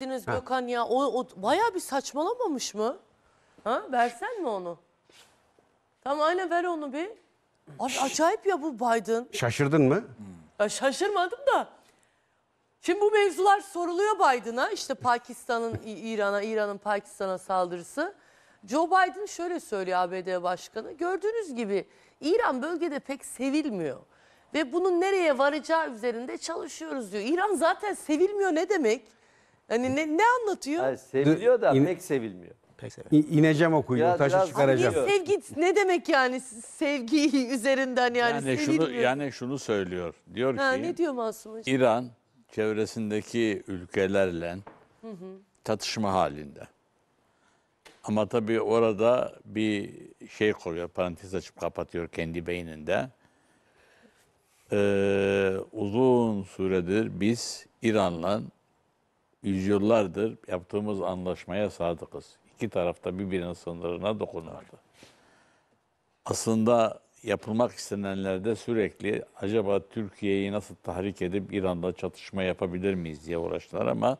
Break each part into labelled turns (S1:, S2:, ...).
S1: ettiniz Ha. Gökhan ya. O, o bayağı bir saçmalamamış mı? Ha? Versen mi onu? Tamam aynen ver onu bir. Abi acayip ya bu Biden.
S2: Şaşırdın mı?
S1: Ya şaşırmadım da. Şimdi bu mevzular soruluyor Biden'a. İşte Pakistan'ın İran'a, İran'ın Pakistan'a saldırısı. Joe Biden şöyle söylüyor ABD Başkanı. Gördüğünüz gibi İran bölgede pek sevilmiyor. Ve bunun nereye varacağı üzerinde çalışıyoruz diyor. İran zaten sevilmiyor ne demek? Hani ne, ne anlatıyor? Hayır,
S3: seviliyor da pek sevilmiyor. Pek İneceğim o kuyuya, taşı çıkaracağım.
S1: Bir sevgi ne demek yani sevgi üzerinden yani, Yani şunu
S4: yani şunu söylüyor. Diyor ha, ki ne diyor Masum Hocam? İran çevresindeki ülkelerle tatışma halinde. Ama tabii orada bir şey koyuyor, parantez açıp kapatıyor kendi beyninde. Ee, uzun süredir biz İran'la yüzyıllardır yaptığımız anlaşmaya sadıkız. İki tarafta birbirinin sınırına dokunurdu. Aslında yapılmak istenenlerde sürekli acaba Türkiye'yi nasıl tahrik edip İran'da çatışma yapabilir miyiz diye uğraştılar ama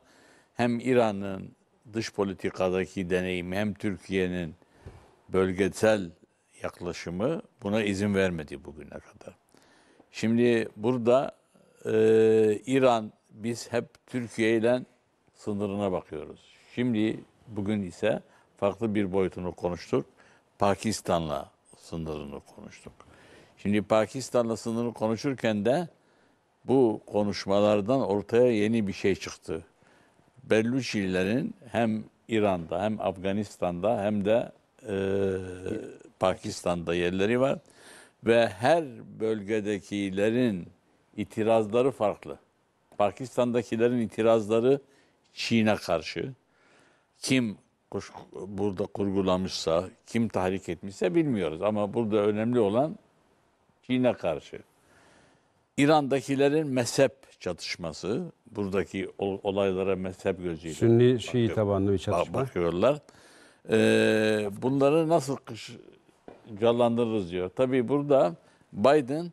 S4: hem İran'ın dış politikadaki deneyimi hem Türkiye'nin bölgesel yaklaşımı buna izin vermedi bugüne kadar. Şimdi burada e, İran biz hep Türkiye ile sınırına bakıyoruz. Şimdi bugün ise farklı bir boyutunu konuştuk. Pakistan'la sınırını konuştuk. Şimdi Pakistan'la sınırını konuşurken de bu konuşmalardan ortaya yeni bir şey çıktı. Belluçilerin hem İran'da hem Afganistan'da hem de e, Pakistan'da yerleri var. Ve her bölgedekilerin itirazları farklı. Pakistan'dakilerin itirazları Çin'e karşı kim burada kurgulamışsa, kim tahrik etmişse bilmiyoruz. Ama burada önemli olan Çin'e karşı. İran'dakilerin mezhep çatışması, buradaki olaylara mezhep gözüyle Sünni Şii tabanlı bir çatışma. Bakıyorlar. Ee, bunları nasıl kış canlandırırız diyor. Tabii burada Biden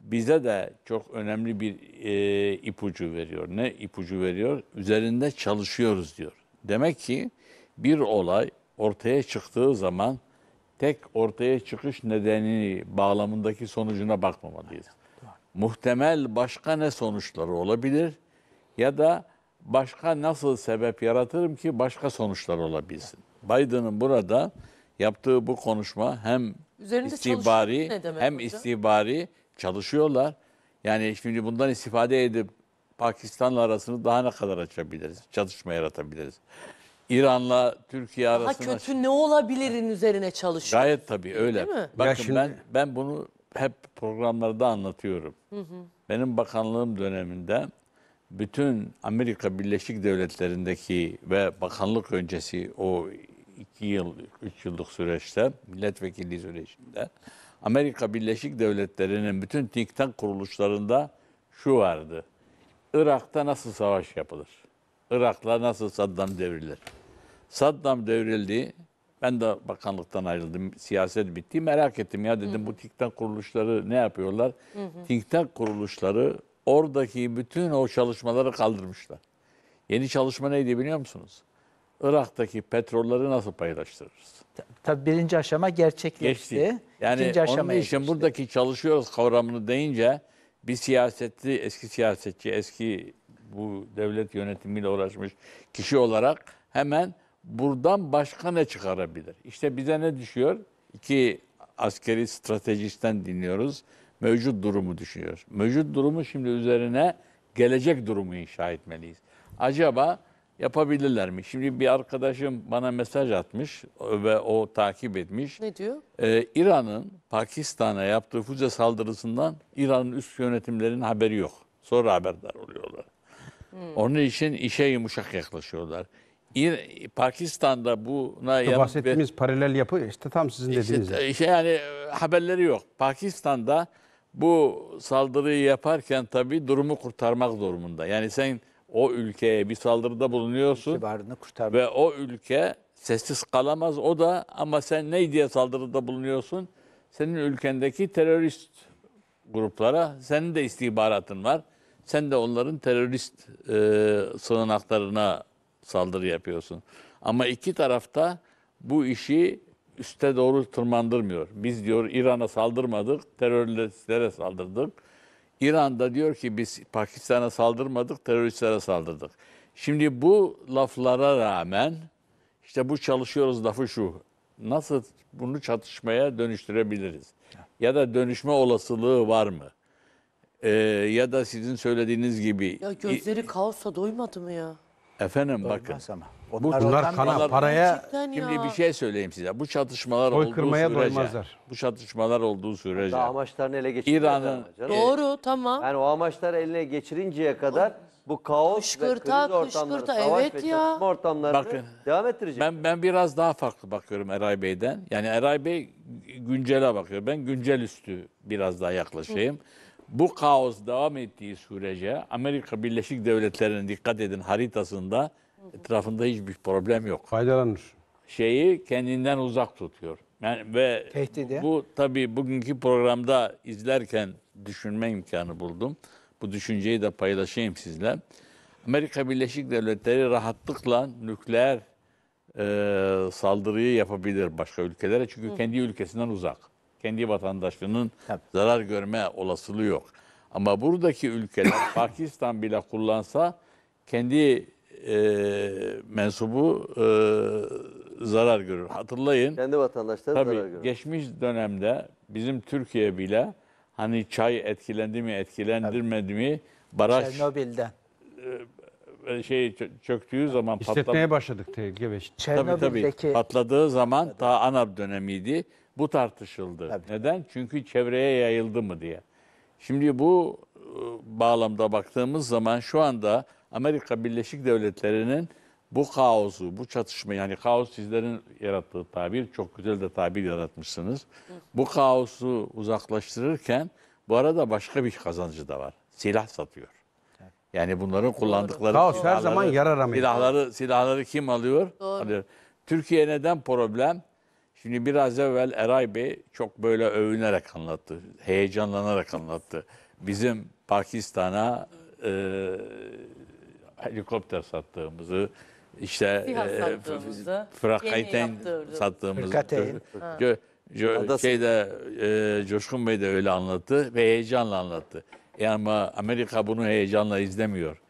S4: bize de çok önemli bir e, ipucu veriyor. Ne ipucu veriyor? Üzerinde çalışıyoruz diyor. Demek ki bir olay ortaya çıktığı zaman tek ortaya çıkış nedeni bağlamındaki sonucuna bakmamalıyız. Evet, Muhtemel başka ne sonuçları olabilir ya da başka nasıl sebep yaratırım ki başka sonuçlar olabilsin. Biden'ın burada yaptığı bu konuşma hem Üzerinde istihbari hem hocam? istihbari Çalışıyorlar. Yani şimdi bundan istifade edip Pakistan'la arasını daha ne kadar açabiliriz? Çatışma yaratabiliriz. İran'la Türkiye Daha arasını aç-
S1: kötü ne olabilirin üzerine çalışıyor.
S4: Gayet tabii öyle. Değil mi? Bakın şimdi- ben ben bunu hep programlarda anlatıyorum. Benim bakanlığım döneminde bütün Amerika Birleşik Devletleri'ndeki ve bakanlık öncesi o iki yıl, üç yıllık süreçte, milletvekilliği sürecinde Amerika Birleşik Devletleri'nin bütün think tank kuruluşlarında şu vardı. Irak'ta nasıl savaş yapılır? Irak'la nasıl Saddam devrilir? Saddam devrildi. Ben de bakanlıktan ayrıldım. Siyaset bitti. Merak ettim ya dedim hı bu think tank kuruluşları ne yapıyorlar? Hı hı. Think tank kuruluşları oradaki bütün o çalışmaları kaldırmışlar. Yeni çalışma neydi biliyor musunuz? Irak'taki petrolleri nasıl paylaştırırız?
S3: Tabii birinci aşama gerçekleşti. Geçti. Yani İkinci onun için
S4: geçti. buradaki çalışıyoruz kavramını deyince bir siyasetçi, eski siyasetçi, eski bu devlet yönetimiyle uğraşmış kişi olarak hemen buradan başka ne çıkarabilir? İşte bize ne düşüyor? İki askeri stratejisten dinliyoruz. Mevcut durumu düşünüyoruz. Mevcut durumu şimdi üzerine gelecek durumu inşa etmeliyiz. Acaba yapabilirler mi? Şimdi bir arkadaşım bana mesaj atmış ve o takip etmiş. Ne diyor? Ee, İran'ın Pakistan'a yaptığı füze saldırısından İran'ın üst yönetimlerinin haberi yok. Sonra haberdar oluyorlar. Hmm. Onun için işe yumuşak yaklaşıyorlar. İr Pakistan'da buna işte bahsettiğimiz
S2: paralel yapı işte tam sizin dediğiniz. İşte
S4: işte yani e, haberleri yok. Pakistan'da bu saldırıyı yaparken tabii durumu kurtarmak durumunda. Yani sen o ülkeye bir saldırıda bulunuyorsun ve o ülke sessiz kalamaz o da ama sen ne diye saldırıda bulunuyorsun? Senin ülkendeki terörist gruplara senin de istihbaratın var. Sen de onların terörist e, sığınaklarına saldırı yapıyorsun. Ama iki tarafta bu işi üste doğru tırmandırmıyor. Biz diyor İran'a saldırmadık, teröristlere saldırdık. İran da diyor ki biz Pakistan'a saldırmadık, teröristlere saldırdık. Şimdi bu laflara rağmen işte bu çalışıyoruz lafı şu. Nasıl bunu çatışmaya dönüştürebiliriz? Ya da dönüşme olasılığı var mı? Ee, ya da sizin söylediğiniz gibi...
S1: Ya gözleri kaosa doymadı mı ya?
S4: Efendim Doymaz bakın. Ama. Bu Bunlar kana, paraya Şimdi bir şey söyleyeyim size. Bu çatışmalar Oy olduğu sürece, doymazlar. bu çatışmalar olduğu sürece Daha amaçlarını ele geçirince İran'ın- e-
S1: Doğru tamam.
S3: yani o amaçları eline geçirinceye kadar bu kaos ve Kışkırta, kriz ortamları, kışkırta, savaş evet ve ya. çatışma ortamlarını Bakın,
S4: devam ettirecek. ben ben biraz daha farklı bakıyorum Eray Bey'den. Yani Eray Bey güncele bakıyor. Ben güncel üstü biraz daha yaklaşayım. Bu kaos devam ettiği sürece Amerika Birleşik Devletleri'nin dikkat edin haritasında Etrafında hiçbir problem yok. Faydalanır. Şeyi kendinden uzak tutuyor. Yani ve Tehdidi. bu tabii bugünkü programda izlerken düşünme imkanı buldum. Bu düşünceyi de paylaşayım sizle. Amerika Birleşik Devletleri rahatlıkla nükleer e, saldırıyı yapabilir başka ülkelere. Çünkü Hı. kendi ülkesinden uzak. Kendi vatandaşının Tabii. zarar görme olasılığı yok. Ama buradaki ülkeler Pakistan bile kullansa kendi e, mensubu e, zarar görür. Hatırlayın. Kendi vatandaşları tabii, zarar görür. Geçmiş dönemde bizim Türkiye bile hani çay etkilendi mi etkilendirmedi mi baraj Çernobil'den e, e şey çöktüğü zaman patlamaya
S2: başladık tehlike ve Çernobil'deki tabii,
S4: patladığı zaman tabii. daha ANAP dönemiydi. Bu tartışıldı. Tabii. Neden? Çünkü çevreye yayıldı mı diye. Şimdi bu e, bağlamda baktığımız zaman şu anda Amerika Birleşik Devletleri'nin bu kaosu, bu çatışma yani kaos sizlerin yarattığı tabir, çok güzel de tabir yaratmışsınız. Bu kaosu uzaklaştırırken bu arada başka bir kazancı da var. Silah satıyor. Yani bunların kullandıkları Kaos her silahları, zaman yarar ama. Silahları, silahları kim alıyor? Doğru. alıyor? Hani Türkiye neden problem? Şimdi biraz evvel Eray Bey çok böyle övünerek anlattı. Heyecanlanarak anlattı. Bizim Pakistan'a e, helikopter sattığımızı, işte Sihaz e, sattığımızı, frakayten sattığımızı. şeyde e, Coşkun Bey de öyle anlattı ve heyecanla anlattı. E ama Amerika bunu heyecanla izlemiyor.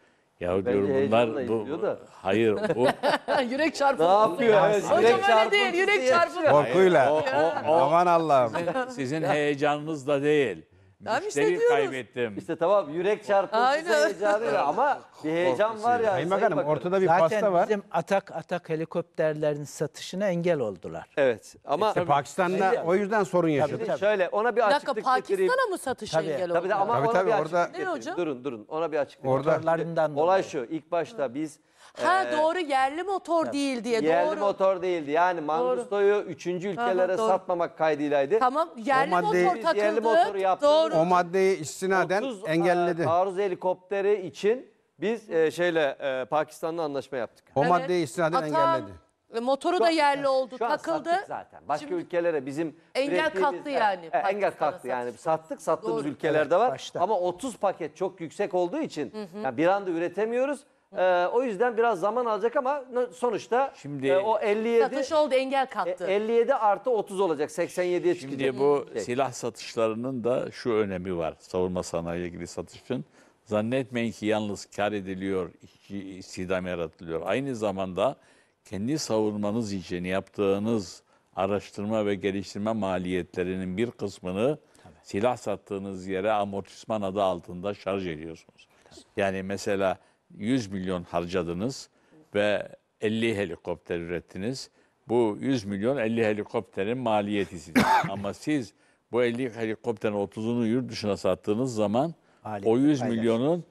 S4: Ya ben diyorum bunlar bu da. hayır bu
S1: yürek çarpıntısı. Ne yapıyor? Evet, Hocam yürek öyle değil yürek çarpıntısı. Korkuyla. Aman
S4: Allah'ım. Sizin, sizin da değil.
S1: Tamam işte diyoruz.
S4: kaybettim. İşte tamam yürek çarpıyor. Aynen. ama bir heyecan var ya. Sayın Kaymak
S3: Hanım ortada bir pasta Zaten var. bizim atak atak helikopterlerin satışına engel oldular. Evet ama E, Pakistan'da o yüzden
S2: sorun yaşadık. şimdi
S3: şöyle ona bir Bir dakika açıklık getireyim. Pakistan'a
S1: mı satış Tabii. engel oldu? Tabii de ama Tabii, ona tabii, bir orada- Ne hocam?
S3: Durun durun ona bir açıklık Orada- Olay şu ilk başta biz Ha e, doğru
S1: yerli motor evet. değil diye. Yerli doğru.
S3: motor değildi. Yani mangustoyu doğru. üçüncü ülkelere tamam, satmamak kaydıylaydı. Tamam yerli o motor takıldı. Yerli motoru yaptık. Doğru. O maddeyi istinaden 30, e, engelledi. E, taarruz helikopteri için biz e, şeyle e, Pakistan'la anlaşma yaptık. O evet. maddeyi istinaden Atan, engelledi.
S1: E, motoru şu da yerli an, oldu, şu takıldı. An zaten.
S3: Başka Şimdi, ülkelere bizim engel kalktı e, yani. E, engel kalktı yani. Sattık, sattığımız Doğru. ülkelerde var. Başta. Ama 30 paket çok yüksek olduğu için hı hı. Yani bir anda üretemiyoruz. E, o yüzden biraz zaman alacak ama sonuçta Şimdi-
S4: e, o
S1: 57 Satış oldu engel kattı. e, 57 artı 30
S3: olacak 87'ye çıkacak. Şimdi bu Şey. silah
S4: satışlarının da şu önemi var. Savunma sanayiyle ilgili satışın. Zannetmeyin ki yalnız kar ediliyor, işçi istihdam yaratılıyor. Aynı zamanda kendi savunmanız için yaptığınız araştırma ve geliştirme maliyetlerinin bir kısmını silah sattığınız yere amortisman adı altında şarj ediyorsunuz. Yani mesela 100 milyon harcadınız ve 50 helikopter ürettiniz. Bu 100 milyon 50 helikopterin maliyetisidir. Ama siz bu 50 helikopterin 30'unu yurt dışına sattığınız zaman Maliyet, o 100 milyonun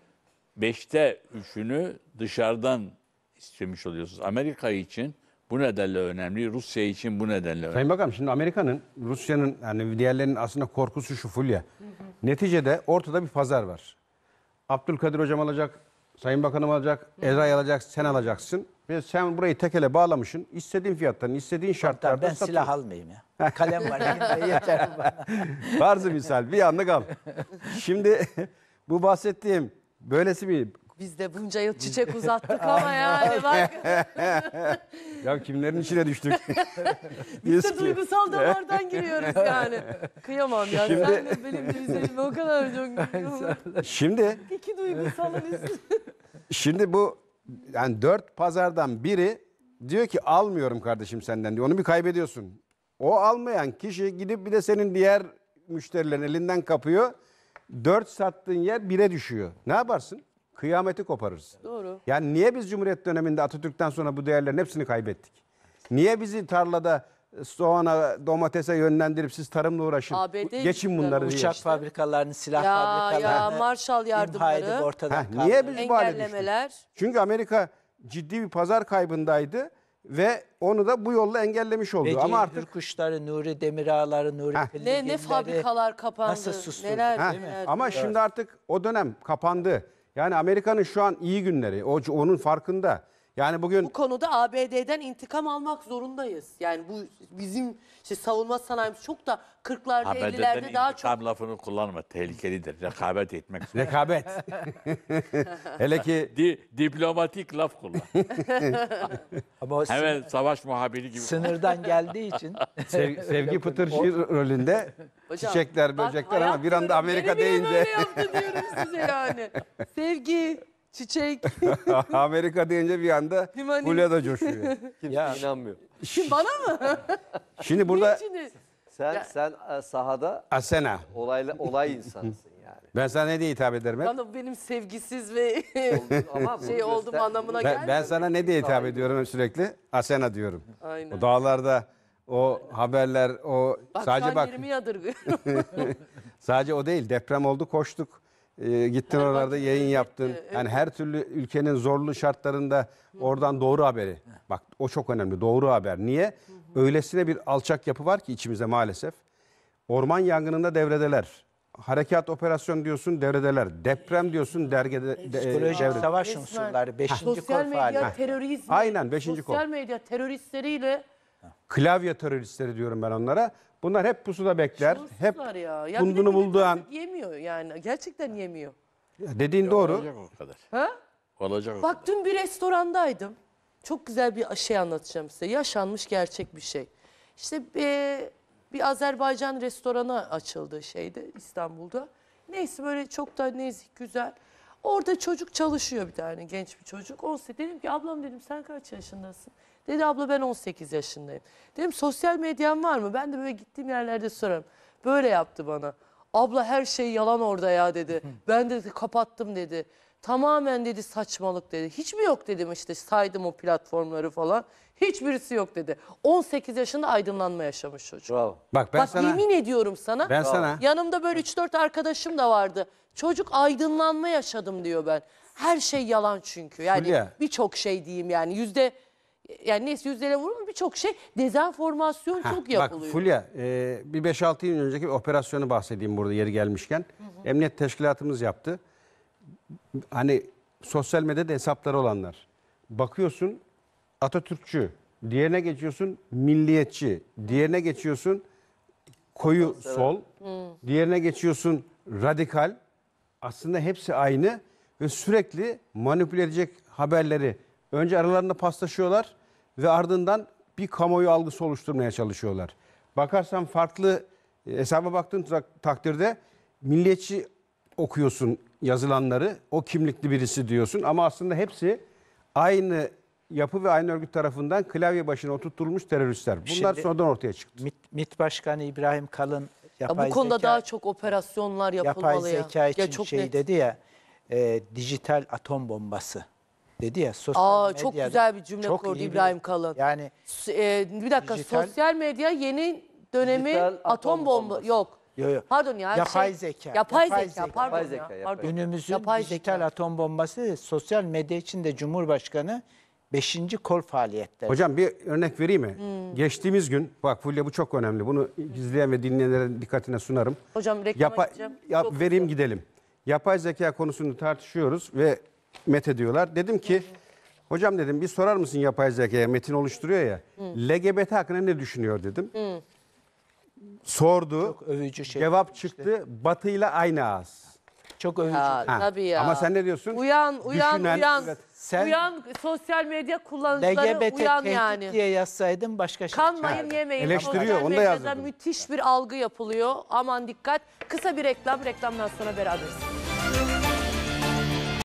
S4: 5'te 3'ünü dışarıdan istemiş oluyorsunuz. Amerika için bu nedenle önemli, Rusya için bu nedenle önemli. Sayın
S2: Bakanım şimdi Amerika'nın, Rusya'nın yani diğerlerinin aslında korkusu şu fulya. Neticede ortada bir pazar var. Abdülkadir Hocam alacak, Sayın Bakanım alacak, Ezay alacak, sen alacaksın. sen burayı tekele bağlamışsın. İstediğin fiyattan, istediğin şartlardan. ben satıyorsun. silah almayayım ya. Kalem var elimde yeter bana. Varzı misal bir anlık al. Şimdi bu bahsettiğim böylesi bir
S1: biz de bunca yıl çiçek uzattık ama yani bak.
S2: ya kimlerin içine düştük. Biz de duygusal damardan giriyoruz yani. Kıyamam ya. Şimdi... Sen de benim de o kadar çok Şimdi.
S3: İki duygusalın
S2: Şimdi bu yani dört pazardan biri diyor ki almıyorum kardeşim senden diyor. Onu bir kaybediyorsun. O almayan kişi gidip bir de senin diğer müşterilerin elinden kapıyor. Dört sattığın yer bire düşüyor. Ne yaparsın? kıyameti koparırız. Doğru. Yani niye biz Cumhuriyet döneminde Atatürk'ten sonra bu değerlerin hepsini kaybettik? Niye bizi tarlada e, soğana, domatese yönlendirip siz tarımla uğraşın. ABD geçin bunları diye. Uçak
S3: fabrikalarını, silah ya, fabrikalarını. Ya
S1: Marshall yardımları. Ortadan ha, niye biz bu hale düştük?
S2: Çünkü Amerika ciddi bir pazar kaybındaydı ve onu da bu yolla engellemiş oldu. Becil, Ama artık kuşları, Nuri Demirağları, Nuri
S3: Ne ne fabrikalar
S1: kapandı. Nasıl susturdu? Neler, ha. Ama şimdi
S2: artık o dönem kapandı. Yani Amerika'nın şu an iyi günleri, o onun farkında. Yani bugün Bu
S1: konuda ABD'den intikam almak zorundayız. Yani bu bizim işte savunma sanayimiz çok da 40'larda 50'lerde daha çok.
S4: intikam lafını kullanma. Tehlikelidir. Rekabet etmek zorunda. rekabet. Hele ki Di- diplomatik laf kullan.
S2: Ama Hemen
S4: savaş muhabiri gibi. sınırdan geldiği için Sev- Sevgi Pıtırcı
S2: rolünde Hocam, çiçekler, böcekler ama bir anda Amerika beni deyince böyle yaptı diyorum size yani.
S1: Sevgi çiçek.
S2: Amerika deyince bir anda Hümanizm. Hulya da coşuyor. Kimse Ya. inanmıyor.
S1: Şimdi bana mı?
S2: Şimdi burada
S3: Sen Ya- sen e, sahada Asena. olayla olay insansın
S2: yani. Ben sana ne diye hitap ederim
S1: bana benim sevgisiz ve
S2: Ama Şey oldum
S1: göster- anlamına
S3: gel- Ben,
S2: ben sana ne diye hitap ediyorum sürekli? Asena diyorum. aynen. O dağlarda o haberler o Bak sadece bak yerimi yadırgıyorum. sadece o değil deprem oldu koştuk. Ee, e, gittin oralarda yayın yaptın. E, yani e, her türlü ülkenin zorlu şartlarında oradan doğru haberi. Bak o çok önemli doğru haber. Niye? Öylesine bir alçak yapı var ki içimizde maalesef. Orman yangınında devredeler. Harekat operasyon diyorsun devredeler. Deprem diyorsun dergede de, e, Psikolojik devrede. savaş Resmen. unsurları 5. kol medya faali.
S1: terörizmi. Aynen, beşinci kol. Sosyal medya teröristleriyle
S2: Klavye teröristleri diyorum ben onlara bunlar hep pusuda bekler. Şuursuzlar
S1: hep ya. ya kundunu bulduğu an. Yemiyor yani. Gerçekten yemiyor.
S2: Dediğin Ya doğru. Olacak o kadar. Ha? Olacak o kadar.
S1: Bak dün bir restorandaydım. Çok güzel bir şey anlatacağım size. Yaşanmış gerçek bir şey. İşte e, bir Azerbaycan restoranı açıldı şeyde İstanbul'da. Neyse böyle çok da nezik güzel. Orada çocuk çalışıyor bir tane genç bir çocuk. Olsa dedim ki ablam dedim sen kaç yaşındasın? Dedi abla ben 18 yaşındayım. Dedim sosyal medyan var mı? Ben de böyle gittiğim yerlerde sorarım. Böyle yaptı bana. Abla her şey yalan orada ya dedi. Ben de kapattım dedi. Tamamen dedi saçmalık dedi. Hiç mi yok dedim işte saydım o platformları falan. Hiçbirisi yok dedi. 18 yaşında aydınlanma yaşamış çocuk. Bravo.
S2: Bak ben Bak sana yemin
S1: ediyorum sana. ben sana Yanımda böyle 3-4 arkadaşım da vardı. Çocuk aydınlanma yaşadım diyor ben. Her şey yalan çünkü. Yani birçok şey diyeyim yani. Yüzde yani neyse yüzlere vurma birçok şey dezenformasyon Heh, çok yapılıyor. Bak
S2: Fulya e, bir 5-6 yıl önceki bir operasyonu bahsedeyim burada yeri gelmişken. Hı hı. Emniyet teşkilatımız yaptı. Hani sosyal medyada hesapları olanlar. Bakıyorsun Atatürkçü, diğerine geçiyorsun milliyetçi, diğerine geçiyorsun koyu Hı. sol, Hı. diğerine geçiyorsun radikal. Aslında hepsi aynı ve sürekli manipüle edecek haberleri. Önce aralarında paslaşıyorlar ve ardından bir kamuoyu algısı oluşturmaya çalışıyorlar. Bakarsan farklı e, hesaba baktığın takdirde milliyetçi okuyorsun yazılanları, o kimlikli birisi diyorsun ama aslında hepsi aynı yapı ve aynı örgüt tarafından klavye başına oturtulmuş teröristler. Bunlar Şimdi, sonradan ortaya çıktı. MİT, MİT Başkanı İbrahim Kalın yapay ya bu konuda zeka,
S1: daha çok operasyonlar yapılmalı yapay ya. Yapay zeka için ya çok şey net.
S2: dedi ya,
S3: e, dijital atom bombası dedi ya sosyal Aa, medya. Çok güzel bir cümle çok kurdu İbrahim bir,
S1: Kalın. Yani e, bir dakika dijital, sosyal medya yeni dönemi atom, atom bomba bombası. yok. Yok yok. Pardon ya. Yapay şey, zeka. Yapay, zeka, zeka. Pardon yapay zeka, ya. Pardon. Günümüzün
S3: yapay dijital zeka. atom bombası sosyal medya içinde Cumhurbaşkanı 5. kol
S2: faaliyetleri. Hocam bir örnek vereyim mi? Hmm. Geçtiğimiz gün, bak Fulya bu çok önemli. Bunu izleyen ve dinleyenlerin dikkatine sunarım.
S1: Hocam reklama Yapa,
S2: Yap, vereyim güzel. gidelim. Yapay zeka konusunu tartışıyoruz ve met ediyorlar. Dedim ki hocam dedim bir sorar mısın yapay zekaya metin oluşturuyor ya. LGBT hakkında ne düşünüyor dedim. Sordu. Çok övücü şey. Cevap çıktı. Batıyla aynı ağız. Çok övücü. Ha, Ha, tabii ya. Ama sen ne diyorsun? Uyan, uyan, Düşünen- uyan. Evet. Sen- Uyan
S1: sosyal medya kullanıcıları LGBT uyan tehdit yani. diye yazsaydın başka şey. Kanmayın yemeyin. Eleştiriyor, Sosyal onu da medyada yazdım. Müthiş bir algı yapılıyor. Aman dikkat. Kısa bir reklam, reklamdan sonra beraberiz.